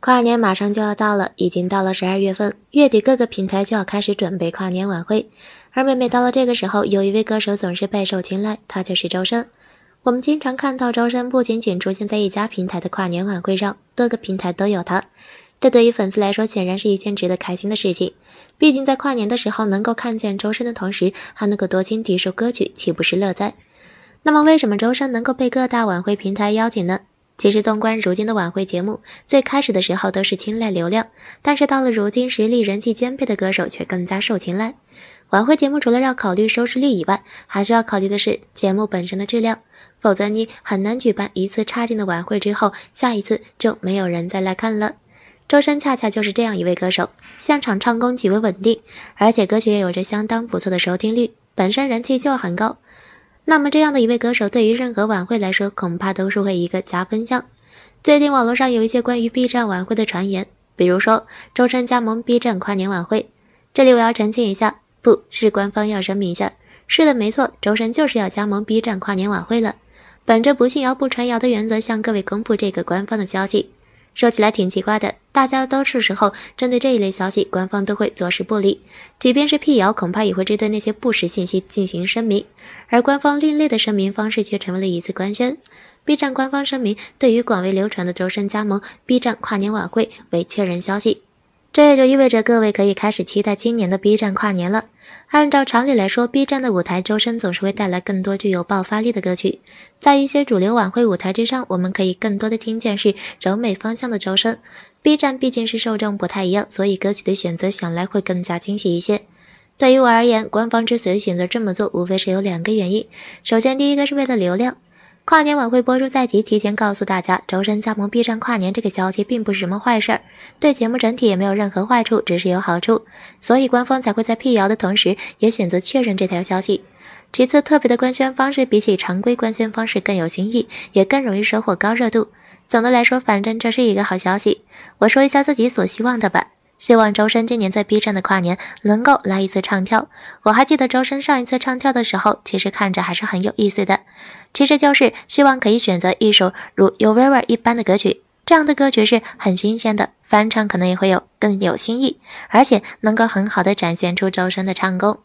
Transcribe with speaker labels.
Speaker 1: 跨年马上就要到了，已经到了十二月份，月底各个平台就要开始准备跨年晚会。而每每到了这个时候，有一位歌手总是备受青睐，他就是周深。我们经常看到周深不仅仅出现在一家平台的跨年晚会上，多个平台都有他。这对于粉丝来说，显然是一件值得开心的事情。毕竟在跨年的时候，能够看见周深的同时，还能够多听几首歌曲，岂不是乐哉？那么，为什么周深能够被各大晚会平台邀请呢？其实，纵观如今的晚会节目，最开始的时候都是青睐流量，但是到了如今，实力人气兼备的歌手却更加受青睐。晚会节目除了要考虑收视率以外，还需要考虑的是节目本身的质量，否则你很难举办一次差劲的晚会，之后下一次就没有人再来看了。周深恰恰就是这样一位歌手，现场唱功极为稳定，而且歌曲也有着相当不错的收听率，本身人气就很高。那么这样的一位歌手，对于任何晚会来说，恐怕都是会一个加分项。最近网络上有一些关于 B 站晚会的传言，比如说周深加盟 B 站跨年晚会。这里我要澄清一下，不是官方要声明一下，是的，没错，周深就是要加盟 B 站跨年晚会了。本着不信谣不传谣的原则，向各位公布这个官方的消息。说起来挺奇怪的，大家都时候针对这一类消息，官方都会坐视不理。即便是辟谣，恐怕也会针对那些不实信息进行声明。而官方另类的声明方式，却成为了一次官宣。B 站官方声明：对于广为流传的周深加盟 B 站跨年晚会为确认消息。这也就意味着各位可以开始期待今年的 B 站跨年了。按照常理来说，B 站的舞台周深总是会带来更多具有爆发力的歌曲。在一些主流晚会舞台之上，我们可以更多的听见是柔美方向的周深。B 站毕竟是受众不太一样，所以歌曲的选择想来会更加惊喜一些。对于我而言，官方之所以选择这么做，无非是有两个原因。首先，第一个是为了流量，跨年晚会播出在即，提前告诉大家周深加盟 B 站跨年这个消息，并不是什么坏事儿。对节目整体也没有任何坏处，只是有好处，所以官方才会在辟谣的同时也选择确认这条消息。其次，特别的官宣方式比起常规官宣方式更有新意，也更容易收获高热度。总的来说，反正这是一个好消息。我说一下自己所希望的吧，希望周深今年在 B 站的跨年能够来一次唱跳。我还记得周深上一次唱跳的时候，其实看着还是很有意思的。其实就是希望可以选择一首如《U River》一般的歌曲。这样的歌曲是很新鲜的，翻唱可能也会有更有新意，而且能够很好的展现出周深的唱功。